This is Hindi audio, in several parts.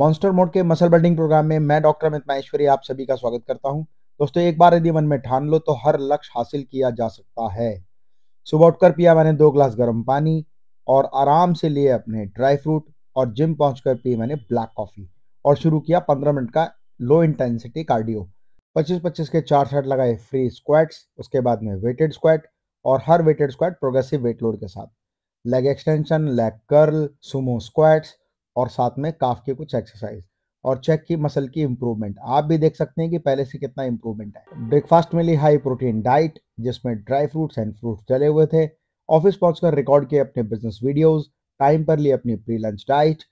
मॉन्स्टर मोड के मसल बिल्डिंग प्रोग्राम में मैं डॉक्टर अमित माहेश्वरी आप सभी का स्वागत करता हूं दोस्तों एक बार यदि मन में ठान लो तो हर लक्ष्य हासिल किया जा सकता है सुबह उठकर पिया मैंने दो ग्लास गर्म पानी और आराम से लिए अपने ड्राई फ्रूट और जिम पहुंचकर पी मैंने ब्लैक कॉफ़ी और शुरू किया पंद्रह मिनट का लो इंटेंसिटी कार्डियो पच्चीस पच्चीस के चार सेट लगाए फ्री स्क्वाट्स उसके बाद में वेटेड स्क्वाट और हर weighted squat progressive weight load के साथ leg extension leg curl sumo squats और साथ में काफ के कुछ एक्सरसाइज और चेक की मसल की इम्प्रूवमेंट आप भी देख सकते हैं कि पहले से कितना इम्प्रूवमेंट है ब्रेकफास्ट में ली हाई प्रोटीन डाइट जिसमें ड्राई फ्रूट्स एंड फ्रूट्स डले हुए थे ऑफिस पहुंचकर रिकॉर्ड किए अपने बिजनेस वीडियोस टाइम पर ली अपनी प्री लंच डाइट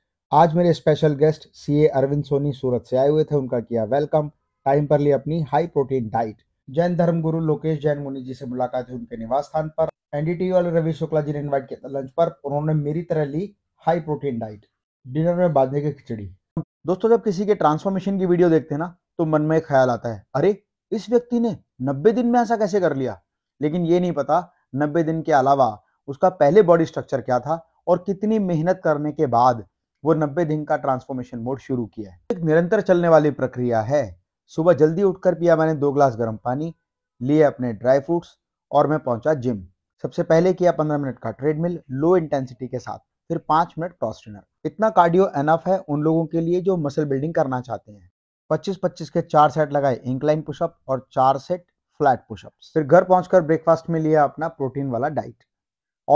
आज मेरे special guest C Arvind Soni Surat से आए हुए थे उनका किया वेलकम टाइम पर ली अपनी हाई प्रोटीन डाइट जैन धर्म गुरु लोकेश जैन मुनि जी से मुलाकात हुई उनके निवास स्थान पर एनडीटी वाले रवि शुक्ला जी ने इन्वाइट किया लंच पर उन्होंने मेरी तरह ली हाई प्रोटीन डाइट डिनर में बांधने की खिचड़ी दोस्तों जब किसी के ट्रांसफॉर्मेशन की वीडियो देखते हैं ना तो मन में ख्याल आता है अरे इस व्यक्ति ने नब्बे दिन में ऐसा कैसे कर लिया लेकिन ये नहीं पता नब्बे दिन के अलावा उसका पहले बॉडी स्ट्रक्चर क्या था और कितनी मेहनत करने के बाद वो नब्बे दिन का ट्रांसफॉर्मेशन मोड शुरू किया है एक निरंतर चलने वाली प्रक्रिया है सुबह जल्दी उठकर पिया मैंने दो ग्लास गर्म पानी लिए अपने ड्राई फ्रूट्स और मैं पहुंचा जिम सबसे पहले किया पंद्रह मिनट का ट्रेडमिल लो इंटेंसिटी के साथ फिर पाँच मिनट क्रॉस ट्रेनर इतना कार्डियो एनफ है उन लोगों के लिए जो मसल बिल्डिंग करना चाहते हैं पच्चीस पच्चीस के चार सेट लगाए इंक्लाइन पुशअप और चार सेट फ्लैट पुशअप फिर घर पहुंचकर ब्रेकफास्ट में लिया अपना प्रोटीन वाला डाइट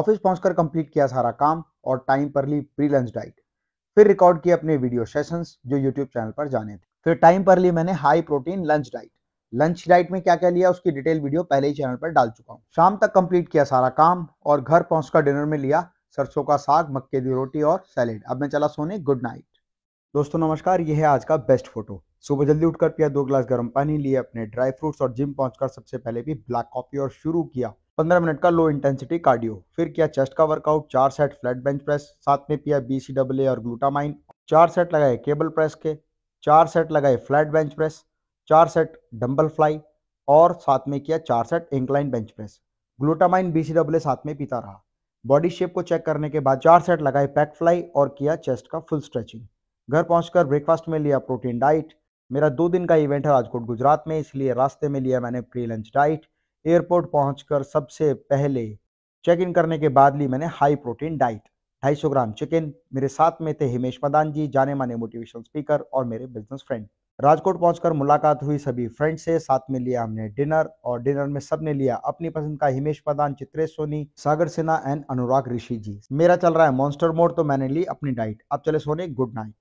ऑफिस पहुंचकर कंप्लीट किया सारा काम और टाइम पर ली प्री लंच डाइट फिर रिकॉर्ड किया अपने वीडियो सेशंस जो यूट्यूब चैनल पर जाने थे फिर टाइम पर ली मैंने high protein lunch diet lunch diet में क्या क्या लिया उसकी डिटेल वीडियो पहले ही चैनल पर डाल चुका हूँ शाम तक कंप्लीट किया सारा काम और घर पहुंचकर डिनर में लिया सरसों का साग मक्के की रोटी और सैलेड अब मैं चला सोने गुड नाइट दोस्तों नमस्कार यह है आज का बेस्ट फोटो सुबह जल्दी उठकर पिया दो ग्लास गर्म पानी लिए अपने ड्राई फ्रूट्स और जिम पहुंचकर सबसे पहले भी ब्लैक कॉफी और शुरू किया पंद्रह मिनट का लो इंटेंसिटी कार्डियो फिर किया चेस्ट का वर्कआउट चार सेट फ्लैट बेंच प्रेस साथ में पिया बी सी ए और ग्लूटामाइन चार सेट लगाए केबल प्रेस के चार सेट लगाए फ्लैट बेंच प्रेस चार सेट डम्बल फ्लाई और साथ में किया चार set incline bench press glutamine B C A साथ में पीता रहा बॉडी शेप को चेक करने के बाद चार सेट लगाए पैक फ्लाई और किया चेस्ट का फुल स्ट्रेचिंग घर पहुंचकर ब्रेकफास्ट में लिया प्रोटीन डाइट मेरा दो दिन का इवेंट है राजकोट गुजरात में इसलिए रास्ते में लिया मैंने प्री लंच डाइट एयरपोर्ट पहुंचकर सबसे पहले चेक इन करने के बाद ली मैंने हाई प्रोटीन डाइट ढाई सौ ग्राम चिकन मेरे साथ में थे हिमेश मदान जी जाने माने मोटिवेशनल स्पीकर और मेरे बिजनेस फ्रेंड राजकोट पहुंचकर मुलाकात हुई सभी फ्रेंड से साथ में लिया हमने डिनर और डिनर में सबने लिया अपनी पसंद का हिमेश प्रधान चित्रेश सोनी सागर सिन्हा एंड अनुराग ऋषि जी मेरा चल रहा है मॉन्स्टर मोड तो मैंने ली अपनी डाइट अब चले सोने गुड नाइट